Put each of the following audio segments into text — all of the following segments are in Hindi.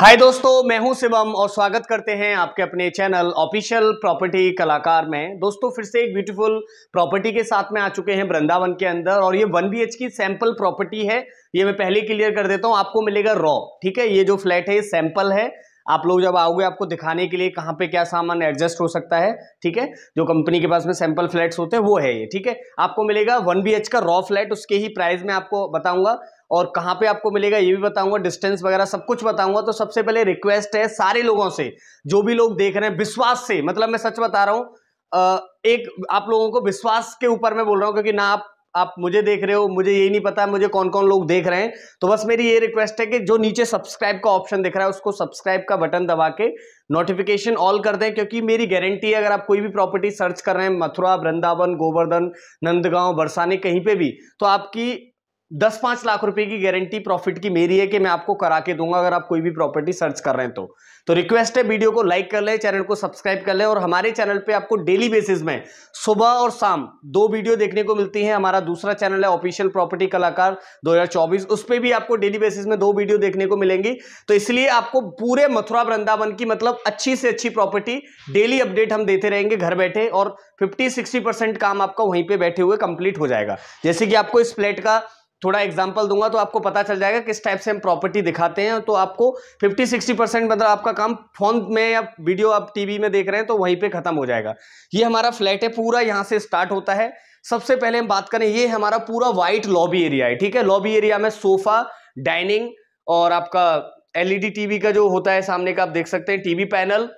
हाय दोस्तों मैं हूं शिवम और स्वागत करते हैं आपके अपने चैनल ऑफिशियल प्रॉपर्टी कलाकार में दोस्तों फिर से एक ब्यूटीफुल प्रॉपर्टी के साथ में आ चुके हैं वृंदावन के अंदर और ये वन बी की सैंपल प्रॉपर्टी है ये मैं पहले क्लियर कर देता हूं आपको मिलेगा रॉ ठीक है ये जो फ्लैट है ये सैंपल है आप लोग जब आओगे आपको दिखाने के लिए कहाँ पे क्या सामान एडजस्ट हो सकता है ठीक है जो कंपनी के पास में सैंपल फ्लैट्स होते हैं वो है ये ठीक है आपको मिलेगा वन बी का रॉ फ्लैट उसके ही प्राइस में आपको बताऊंगा और कहाँ पे आपको मिलेगा ये भी बताऊंगा डिस्टेंस वगैरह सब कुछ बताऊंगा तो सबसे पहले रिक्वेस्ट है सारे लोगों से जो भी लोग देख रहे हैं विश्वास से मतलब मैं सच बता रहा हूँ एक आप लोगों को विश्वास के ऊपर मैं बोल रहा हूँ क्योंकि ना आप आप मुझे देख रहे हो मुझे यही नहीं पता मुझे कौन कौन लोग देख रहे हैं तो बस मेरी ये रिक्वेस्ट है कि जो नीचे सब्सक्राइब का ऑप्शन दिख रहा है उसको सब्सक्राइब का बटन दबा के नोटिफिकेशन ऑल कर दें क्योंकि मेरी गारंटी है अगर आप कोई भी प्रॉपर्टी सर्च कर रहे हैं मथुरा वृंदावन गोवर्धन नंदगांव बरसाने कहीं पे भी तो आपकी दस पांच लाख रुपए की गारंटी प्रॉफिट की मेरी है कि मैं आपको करा के दूंगा अगर आप कोई भी प्रॉपर्टी सर्च कर रहे हैं तो तो रिक्वेस्ट है वीडियो को लाइक कर ले चैनल को सब्सक्राइब कर ले और हमारे चैनल पे आपको डेली बेसिस में सुबह और शाम दो वीडियो देखने को मिलती है हमारा दूसरा चैनल है ऑफिशियल प्रॉपर्टी कलाकार 2024 उस पर भी आपको डेली बेसिस में दो वीडियो देखने को मिलेंगी तो इसलिए आपको पूरे मथुरा वृंदावन की मतलब अच्छी से अच्छी प्रॉपर्टी डेली अपडेट हम देते रहेंगे घर बैठे और फिफ्टी सिक्सटी काम आपका वहीं पर बैठे हुए कंप्लीट हो जाएगा जैसे कि आपको इस फ्लैट का थोड़ा एग्जाम्पल दूंगा तो आपको पता चल जाएगा किस टाइप से हम प्रॉपर्टी दिखाते हैं तो आपको 50 60 परसेंट मतलब आपका काम फोन में या वीडियो आप टीवी में देख रहे हैं तो वहीं पे खत्म हो जाएगा ये हमारा फ्लैट है पूरा यहाँ से स्टार्ट होता है सबसे पहले हम बात करें ये हमारा पूरा वाइट लॉबी एरिया है ठीक है लॉबी एरिया में सोफा डाइनिंग और आपका एल टीवी e का जो होता है सामने का आप देख सकते हैं टीवी पैनल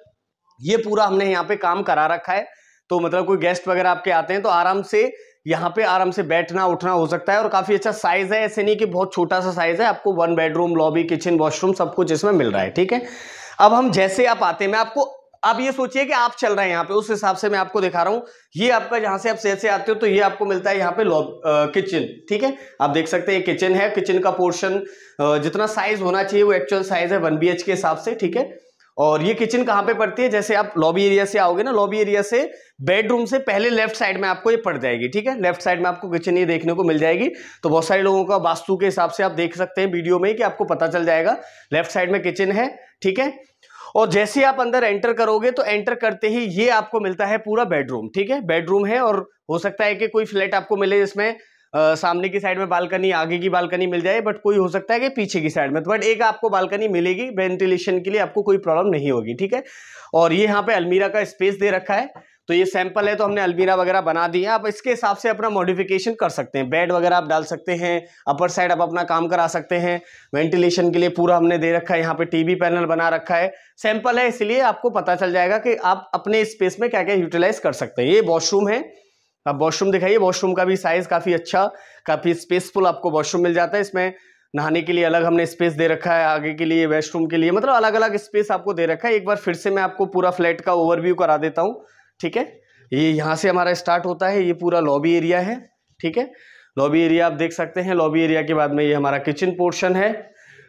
ये पूरा हमने यहाँ पे काम करा रखा है तो मतलब कोई गेस्ट वगैरह आपके आते हैं तो आराम से यहाँ पे आराम से बैठना उठना हो सकता है और काफ़ी अच्छा साइज़ है ऐसे नहीं कि बहुत छोटा सा साइज़ है आपको one bedroom lobby kitchen washroom सब कुछ इसमें मिल रहा है ठीक है अब हम जैसे आप आते हैं मैं आपको आप ये सोचिए कि आप चल रहे हैं यहाँ पे उस हिसाब से मैं आपको दिखा रहा हूँ ये आपका जहाँ से आप सेहत से आते हो तो ये आपको मिलता है यहाँ पे लॉब किचन ठीक है आप देख सकते हैं ये किचन है किचन का पोर्शन जितना साइज होना चाहिए वो एक्चुअल साइज है वन बी के हिसाब से ठीक है और ये किचन कहाँ पे पड़ती है जैसे आप लॉबी एरिया से आओगे ना लॉबी एरिया से बेडरूम से पहले लेफ्ट साइड में आपको ये पड़ जाएगी ठीक है लेफ्ट साइड में आपको किचन ये देखने को मिल जाएगी तो बहुत सारे लोगों का वास्तु के हिसाब से आप देख सकते हैं वीडियो में कि आपको पता चल जाएगा लेफ्ट साइड में किचन है ठीक है और जैसे आप अंदर एंटर करोगे तो एंटर करते ही ये आपको मिलता है पूरा बेडरूम ठीक है बेडरूम है और हो सकता है कि कोई फ्लैट आपको मिले जिसमें सामने की साइड में बालकनी आगे की बालकनी मिल जाए बट कोई हो सकता है कि पीछे की साइड में तो बट एक आपको बालकनी मिलेगी वेंटिलेशन के लिए आपको कोई प्रॉब्लम नहीं होगी ठीक है और ये यहाँ पे अलमीरा का स्पेस दे रखा है तो ये सैंपल है तो हमने अलमीरा वगैरह बना दी है आप इसके हिसाब से अपना मॉडिफिकेशन कर सकते हैं बेड वगैरह आप डाल सकते हैं अपर साइड आप अपना काम करा सकते हैं वेंटिलेशन के लिए पूरा हमने दे रखा है यहाँ पे टीवी पैनल बना रखा है सैंपल है इसलिए आपको पता चल जाएगा कि आप अपने स्पेस में क्या क्या यूटिलाइज कर सकते हैं ये वॉशरूम है आप वॉशरूम दिखाइए वॉशरूम का भी साइज़ काफ़ी अच्छा काफ़ी स्पेसफुल आपको वॉशरूम मिल जाता है इसमें नहाने के लिए अलग हमने स्पेस दे रखा है आगे के लिए वेशरूम के लिए मतलब अलग अलग स्पेस आपको दे रखा है एक बार फिर से मैं आपको पूरा फ्लैट का ओवरव्यू करा देता हूँ ठीक है ये यहाँ से हमारा स्टार्ट होता है ये पूरा लॉबी एरिया है ठीक है लॉबी एरिया आप देख सकते हैं लॉबी एरिया के बाद में ये हमारा किचन पोर्शन है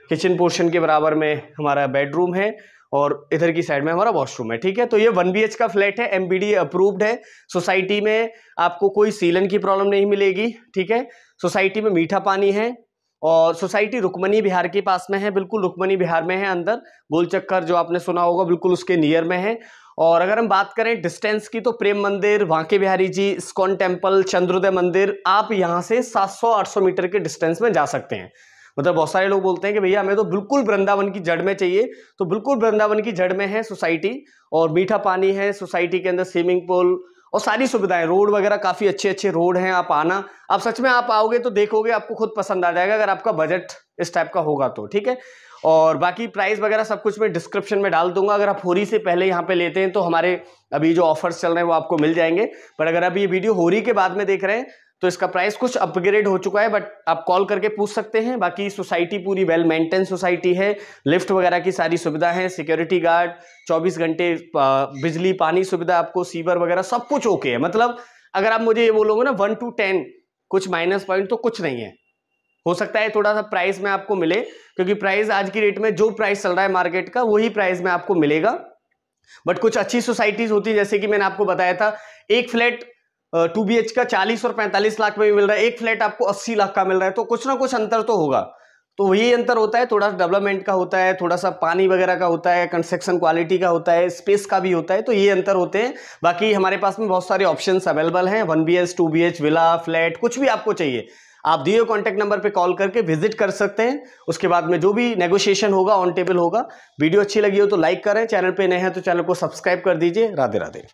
किचन पोर्शन के बराबर में हमारा बेडरूम है और इधर की साइड में हमारा वॉशरूम है ठीक है तो ये वन बी का फ्लैट है एम अप्रूव्ड है सोसाइटी में आपको कोई सीलन की प्रॉब्लम नहीं मिलेगी ठीक है सोसाइटी में मीठा पानी है और सोसाइटी रुकमनी बिहार के पास में है बिल्कुल रुकमनी बिहार में है अंदर गोल चक्कर जो आपने सुना होगा बिल्कुल उसके नियर में है और अगर हम बात करें डिस्टेंस की तो प्रेम मंदिर वाके बिहारी जी स्कॉन टेम्पल चंद्रोदय मंदिर आप यहाँ से 700-800 मीटर के डिस्टेंस में जा सकते हैं मतलब बहुत सारे लोग बोलते हैं कि भैया हमें तो बिल्कुल वृंदावन की जड़ में चाहिए तो बिल्कुल वृंदावन की जड़ में है सोसाइटी और मीठा पानी है सोसाइटी के अंदर स्विमिंग पूल और सारी सुविधाएं रोड वगैरह काफ़ी अच्छे अच्छे रोड हैं आप आना आप सच में आप आओगे तो देखोगे आपको खुद पसंद आ जाएगा अगर आपका बजट इस टाइप का होगा तो ठीक है और बाकी प्राइस वगैरह सब कुछ मैं डिस्क्रिप्शन में डाल दूंगा अगर आप होरी से पहले यहाँ पे लेते हैं तो हमारे अभी जो ऑफर्स चल रहे हैं वो आपको मिल जाएंगे पर अगर आप ये वीडियो होरी के बाद में देख रहे हैं तो इसका प्राइस कुछ अपग्रेड हो चुका है बट आप कॉल करके पूछ सकते हैं बाकी सोसाइटी पूरी वेल मेंटेन सोसाइटी है लिफ्ट वगैरह की सारी सुविधा है सिक्योरिटी गार्ड 24 घंटे बिजली पानी सुविधा आपको सीवर वगैरह सब कुछ ओके है मतलब अगर आप मुझे ये बोलोगे ना वन टू टेन कुछ माइनस पॉइंट तो कुछ नहीं है हो सकता है थोड़ा सा प्राइस में आपको मिले क्योंकि प्राइस आज की रेट में जो प्राइस चल रहा है मार्केट का वही प्राइस में आपको मिलेगा बट कुछ अच्छी सोसाइटीज होती है जैसे कि मैंने आपको बताया था एक फ्लैट टू बी का चालीस और पैंतालीस लाख में भी मिल रहा है एक फ्लैट आपको अस्सी लाख का मिल रहा है तो कुछ ना कुछ अंतर तो होगा तो वही अंतर होता है थोड़ा सा डेवलपमेंट का होता है थोड़ा सा पानी वगैरह का होता है कंस्ट्रक्शन क्वालिटी का होता है स्पेस का भी होता है तो ये अंतर होते हैं बाकी हमारे पास में बहुत सारे ऑप्शन अवेलेबल हैं one B H two B H villa flat कुछ भी आपको चाहिए आप दिए कॉन्टैक्ट नंबर पे कॉल करके विजिट कर सकते हैं उसके बाद में जो भी नेगोशिएशन होगा ऑन टेबल होगा वीडियो अच्छी लगी हो तो लाइक करें चैनल पे नए हैं तो चैनल को सब्सक्राइब कर दीजिए राधे राधे